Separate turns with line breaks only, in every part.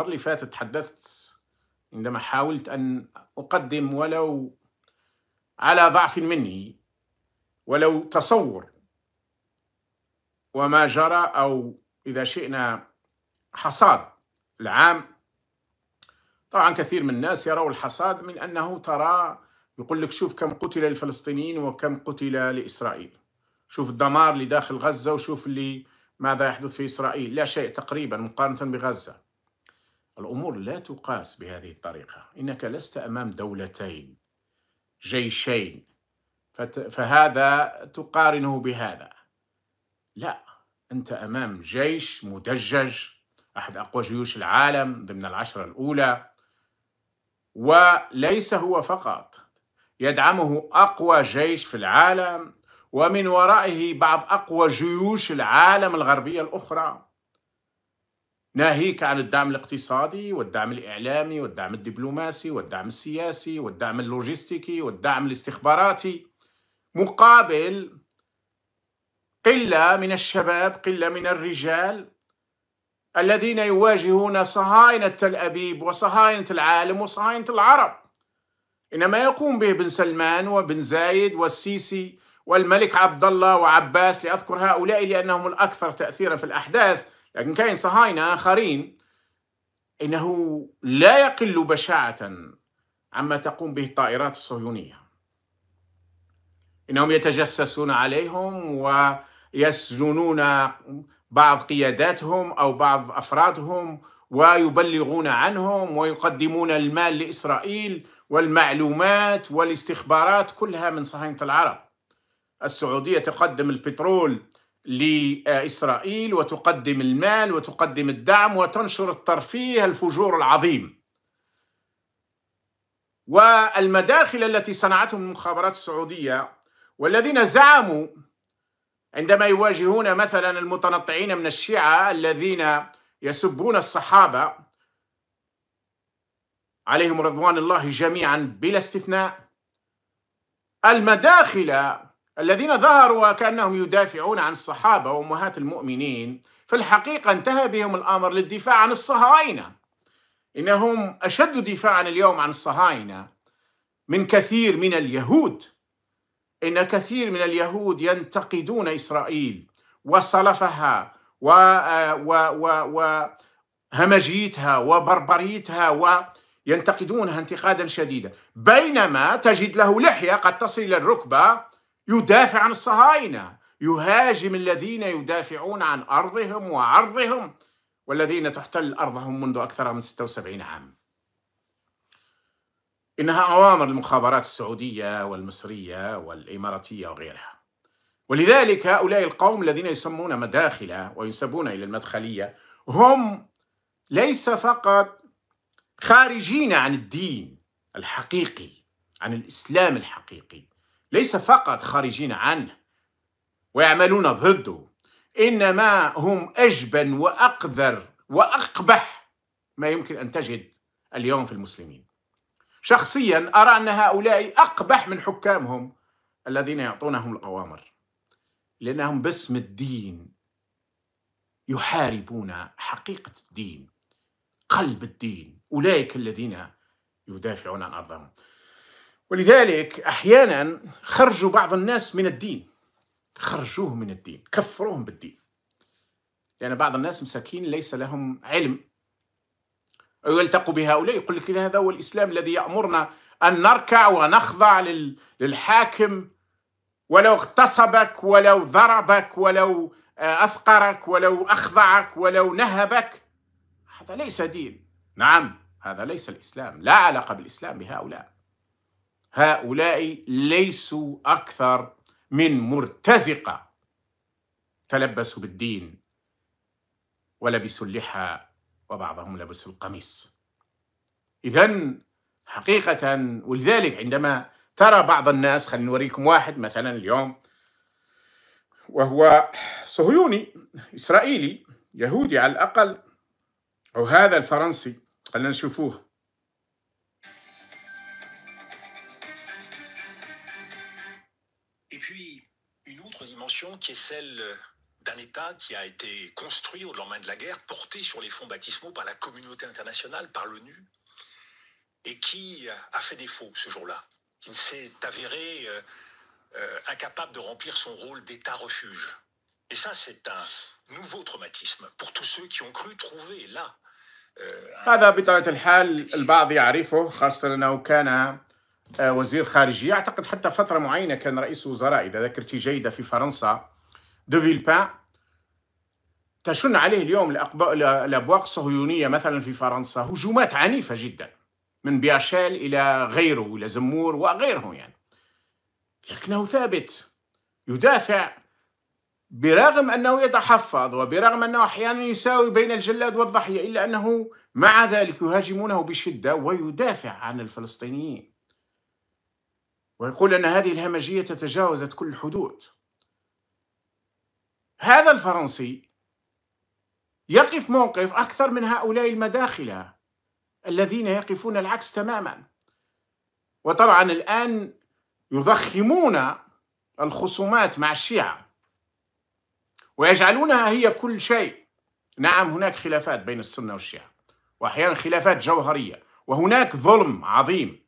المرة اللي فاتت تحدثت عندما حاولت أن أقدم ولو على ضعف مني ولو تصور وما جرى أو إذا شئنا حصاد العام طبعا كثير من الناس يروا الحصاد من أنه ترى يقول لك شوف كم قتل الفلسطينيين وكم قتل لإسرائيل شوف الدمار اللي داخل غزة وشوف اللي ماذا يحدث في إسرائيل لا شيء تقريبا مقارنة بغزة الأمور لا تقاس بهذه الطريقة إنك لست أمام دولتين جيشين فهذا تقارنه بهذا لا أنت أمام جيش مدجج أحد أقوى جيوش العالم ضمن العشرة الأولى وليس هو فقط يدعمه أقوى جيش في العالم ومن ورائه بعض أقوى جيوش العالم الغربية الأخرى ناهيك عن الدعم الاقتصادي والدعم الإعلامي والدعم الدبلوماسي والدعم السياسي والدعم اللوجستيكي والدعم الاستخباراتي مقابل قلة من الشباب قلة من الرجال الذين يواجهون صهاينة تل أبيب وصهاينة العالم وصهاينة العرب إنما يقوم به بن سلمان وبن زايد والسيسي والملك عبد الله وعباس لأذكر هؤلاء لأنهم الأكثر تأثيرا في الأحداث لكن كاين صهاينة آخرين إنه لا يقل بشاعة عما تقوم به الطائرات الصهيونية إنهم يتجسسون عليهم ويسجنون بعض قياداتهم أو بعض أفرادهم ويبلغون عنهم ويقدمون المال لإسرائيل والمعلومات والاستخبارات كلها من صهاينة العرب السعودية تقدم البترول لإسرائيل وتقدم المال وتقدم الدعم وتنشر الترفيه الفجور العظيم والمداخل التي صنعتهم المخابرات السعودية والذين زعموا عندما يواجهون مثلا المتنطعين من الشيعة الذين يسبون الصحابة عليهم رضوان الله جميعا بلا استثناء المداخل الذين ظهروا وكأنهم يدافعون عن الصحابة وأمهات المؤمنين في الحقيقة انتهى بهم الأمر للدفاع عن الصهاينة إنهم أشد دفاعا اليوم عن الصهاينة من كثير من اليهود إن كثير من اليهود ينتقدون إسرائيل وصلفها و, و... و... وهمجيتها وبربريتها وينتقدونها انتقادا شديدا بينما تجد له لحية قد تصل إلى الركبة يدافع عن الصهاينه يهاجم الذين يدافعون عن ارضهم وعرضهم والذين تحتل ارضهم منذ اكثر من 76 عام انها اوامر المخابرات السعوديه والمصريه والاماراتيه وغيرها ولذلك هؤلاء القوم الذين يسمون مداخله وينسبون الى المدخليه هم ليس فقط خارجين عن الدين الحقيقي عن الاسلام الحقيقي ليس فقط خارجين عنه ويعملون ضده إنما هم أجبن وأقذر وأقبح ما يمكن أن تجد اليوم في المسلمين شخصيا أرى أن هؤلاء أقبح من حكامهم الذين يعطونهم الأوامر لأنهم باسم الدين يحاربون حقيقة الدين قلب الدين أولئك الذين يدافعون عن أرضهم ولذلك أحيانا خرجوا بعض الناس من الدين خرجوهم من الدين كفروهم بالدين لأن بعض الناس مساكين ليس لهم علم ويلتقوا بهؤلاء يقول لك هذا هو الإسلام الذي يأمرنا أن نركع ونخضع للحاكم ولو اغتصبك ولو ضربك ولو آه، أفقرك ولو أخضعك ولو نهبك هذا ليس دين نعم هذا ليس الإسلام لا علاقة بالإسلام بهؤلاء هؤلاء ليسوا أكثر من مرتزقة تلبسوا بالدين ولبسوا اللحى وبعضهم لبسوا القميص إذا حقيقة ولذلك عندما ترى بعض الناس خلينا نوريكم واحد مثلا اليوم وهو صهيوني إسرائيلي يهودي على الأقل أو هذا الفرنسي خلينا نشوفوه qui est celle euh, d'un État qui a été construit au lendemain de la guerre, porté sur les fonds baptismaux par la communauté internationale, par l'ONU, et qui euh, a fait défaut ce jour-là, qui s'est avéré euh, incapable de remplir son rôle d'État refuge. Et ça, c'est un nouveau traumatisme pour tous ceux qui ont cru trouver là آه، وزير خارجية أعتقد حتى فترة معينة كان رئيس وزراء إذا ذكرتي جيدة في فرنسا دوفيلبان تشن عليه اليوم الأبواق الصهيونية مثلا في فرنسا هجومات عنيفة جدا من بياشيل إلى غيره إلى زمور وغيره يعني لكنه ثابت يدافع برغم أنه يتحفظ وبرغم أنه أحيانا يساوي بين الجلاد والضحية إلا أنه مع ذلك يهاجمونه بشدة ويدافع عن الفلسطينيين ويقول أن هذه الهمجية تتجاوزت كل الحدود هذا الفرنسي يقف موقف أكثر من هؤلاء المداخلة الذين يقفون العكس تماما وطبعا الآن يضخمون الخصومات مع الشيعة ويجعلونها هي كل شيء نعم هناك خلافات بين السنة والشيعة وأحيانا خلافات جوهرية وهناك ظلم عظيم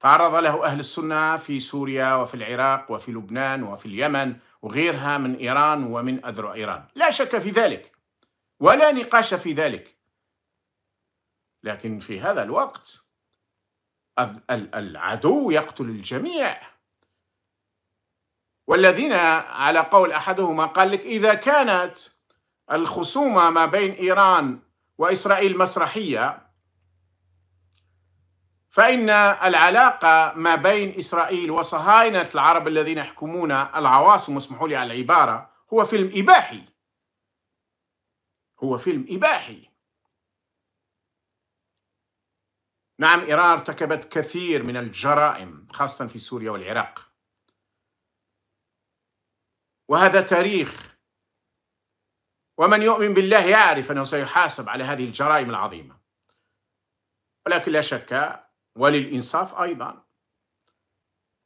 تعرض له أهل السنة في سوريا وفي العراق وفي لبنان وفي اليمن وغيرها من إيران ومن أذرع إيران لا شك في ذلك ولا نقاش في ذلك لكن في هذا الوقت العدو يقتل الجميع والذين على قول أحدهما قال لك إذا كانت الخصومة ما بين إيران وإسرائيل مسرحية فإن العلاقة ما بين إسرائيل وصهاينة العرب الذين يحكمون العواصم اسمحوا لي على العبارة هو فيلم إباحي هو فيلم إباحي نعم إيران ارتكبت كثير من الجرائم خاصة في سوريا والعراق وهذا تاريخ ومن يؤمن بالله يعرف أنه سيحاسب على هذه الجرائم العظيمة ولكن لا شك وللإنصاف أيضا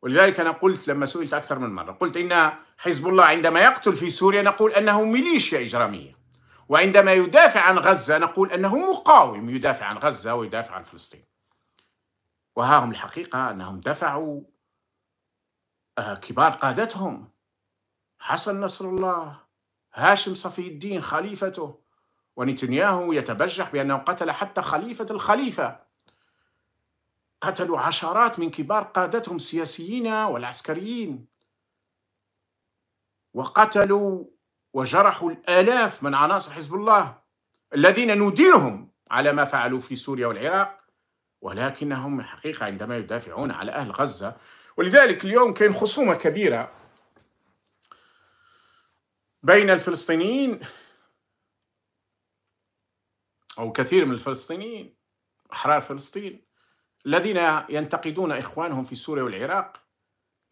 ولذلك أنا قلت لما سئلت أكثر من مرة قلت إن حزب الله عندما يقتل في سوريا نقول أنه ميليشيا إجرامية وعندما يدافع عن غزة نقول أنه مقاوم يدافع عن غزة ويدافع عن فلسطين وها هم الحقيقة أنهم دفعوا آه، كبار قادتهم حسن نصر الله هاشم صفي الدين خليفته ونتنياهو يتبجح بأنه قتل حتى خليفة الخليفة قتلوا عشرات من كبار قادتهم السياسيين والعسكريين وقتلوا وجرحوا الآلاف من عناصر حزب الله الذين ندينهم على ما فعلوا في سوريا والعراق ولكنهم حقيقة عندما يدافعون على أهل غزة ولذلك اليوم كان خصومة كبيرة بين الفلسطينيين أو كثير من الفلسطينيين أحرار فلسطين الذين ينتقدون إخوانهم في سوريا والعراق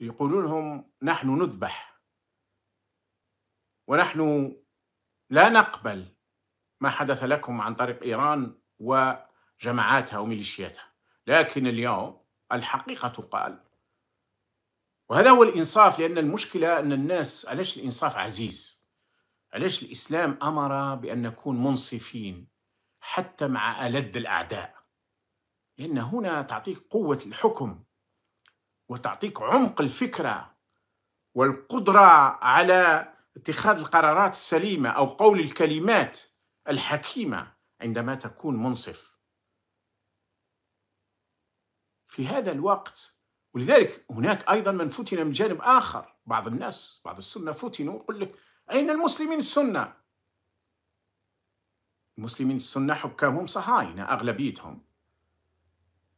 يقولون لهم نحن نذبح ونحن لا نقبل ما حدث لكم عن طريق إيران وجماعاتها وميليشياتها لكن اليوم الحقيقة تقال وهذا هو الإنصاف لأن المشكلة أن الناس علاش الإنصاف عزيز علاش الإسلام أمر بأن نكون منصفين حتى مع ألد الأعداء لأن هنا تعطيك قوة الحكم وتعطيك عمق الفكرة والقدرة على اتخاذ القرارات السليمة أو قول الكلمات الحكيمة عندما تكون منصف في هذا الوقت ولذلك هناك أيضا من فتن من جانب آخر بعض الناس بعض السنة فتنوا يقول لك أين المسلمين السنة؟ المسلمين السنة حكامهم صهاينة أغلبيتهم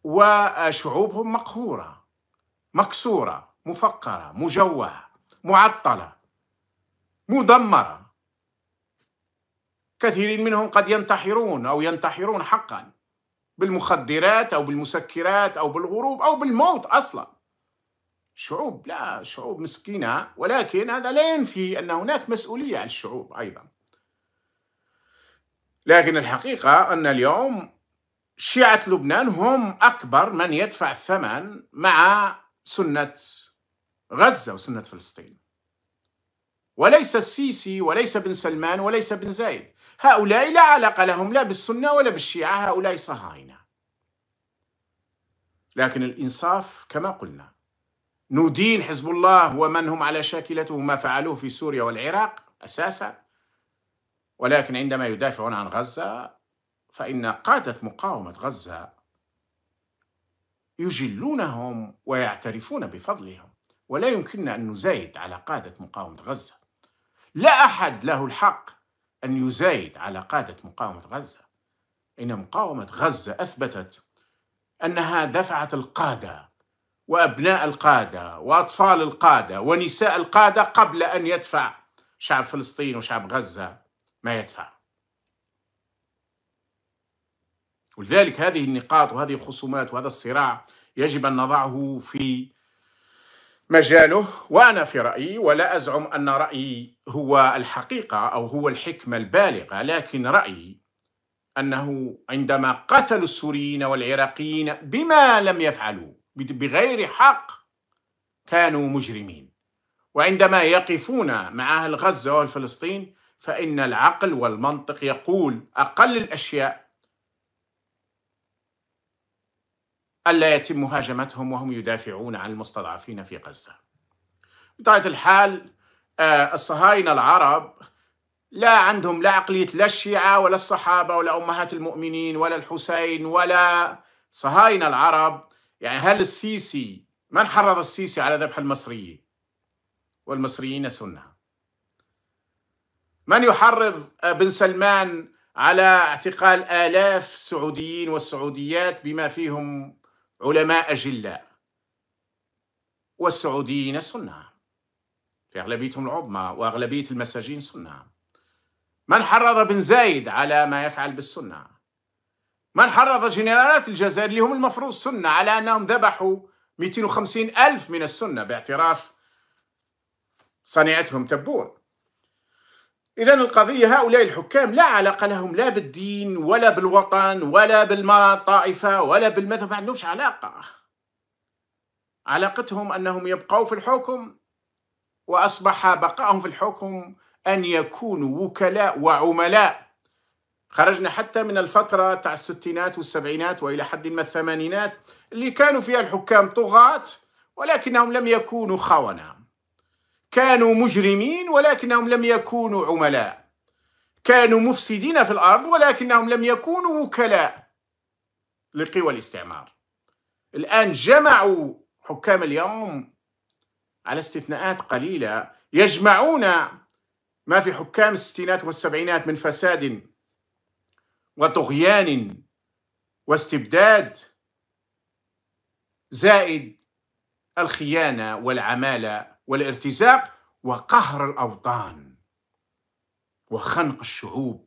وشعوبهم مقهورة مكسورة مفقرة مجوهة معطلة مدمرة كثيرين منهم قد ينتحرون أو ينتحرون حقا بالمخدرات أو بالمسكرات أو بالغروب أو بالموت أصلا شعوب لا شعوب مسكينة ولكن هذا لا ينفي أن هناك مسؤولية على الشعوب أيضا لكن الحقيقة أن اليوم شيعة لبنان هم أكبر من يدفع الثمن مع سنة غزة وسنة فلسطين وليس السيسي وليس بن سلمان وليس بن زايد هؤلاء لا علاقة لهم لا بالسنة ولا بالشيعة هؤلاء صهاينة لكن الإنصاف كما قلنا ندين حزب الله ومن هم على شاكلته ما فعلوه في سوريا والعراق أساسا ولكن عندما يدافعون عن غزة فإن قادة مقاومة غزة يجلونهم ويعترفون بفضلهم ولا يمكننا أن نزايد على قادة مقاومة غزة لا أحد له الحق أن يزايد على قادة مقاومة غزة إن مقاومة غزة أثبتت أنها دفعت القادة وأبناء القادة وأطفال القادة ونساء القادة قبل أن يدفع شعب فلسطين وشعب غزة ما يدفع ولذلك هذه النقاط وهذه الخصومات وهذا الصراع يجب أن نضعه في مجاله وأنا في رأيي ولا أزعم أن رأيي هو الحقيقة أو هو الحكمة البالغة لكن رأيي أنه عندما قتلوا السوريين والعراقيين بما لم يفعلوا بغير حق كانوا مجرمين وعندما يقفون مع أهل غزة والفلسطين فإن العقل والمنطق يقول أقل الأشياء ألا يتم مهاجمتهم وهم يدافعون عن المستضعفين في غزة بطبيعة الحال آه، الصهاينة العرب لا عندهم لا عقلية لا الشيعة ولا الصحابة ولا أمهات المؤمنين ولا الحسين ولا صهاينة العرب يعني هل السيسي من حرض السيسي على ذبح المصريين والمصريين سنة من يحرض آه، بن سلمان على اعتقال آلاف سعوديين والسعوديات بما فيهم علماء أجلاء والسعوديين سنة في أغلبيتهم العظمى وأغلبية المساجين سنة من حرض بن زايد على ما يفعل بالسنة من حرض جنرالات الجزائر اللي هم المفروض سنة على أنهم ذبحوا 250 ألف من السنة باعتراف صنيعتهم تبون إذا القضية هؤلاء الحكام لا علاقة لهم لا بالدين ولا بالوطن ولا بالطائفة ولا بالمذهب ما عندهمش علاقة علاقتهم أنهم يبقوا في الحكم وأصبح بقائهم في الحكم أن يكونوا وكلاء وعملاء خرجنا حتى من الفترة تاع الستينات والسبعينات وإلى حد ما الثمانينات اللي كانوا فيها الحكام طغاة ولكنهم لم يكونوا خونة كانوا مجرمين ولكنهم لم يكونوا عملاء كانوا مفسدين في الأرض ولكنهم لم يكونوا وكلاء لقوى الاستعمار الآن جمعوا حكام اليوم على استثناءات قليلة يجمعون ما في حكام الستينات والسبعينات من فساد وطغيان واستبداد زائد الخيانة والعمالة والارتزاق وقهر الأوطان وخنق الشعوب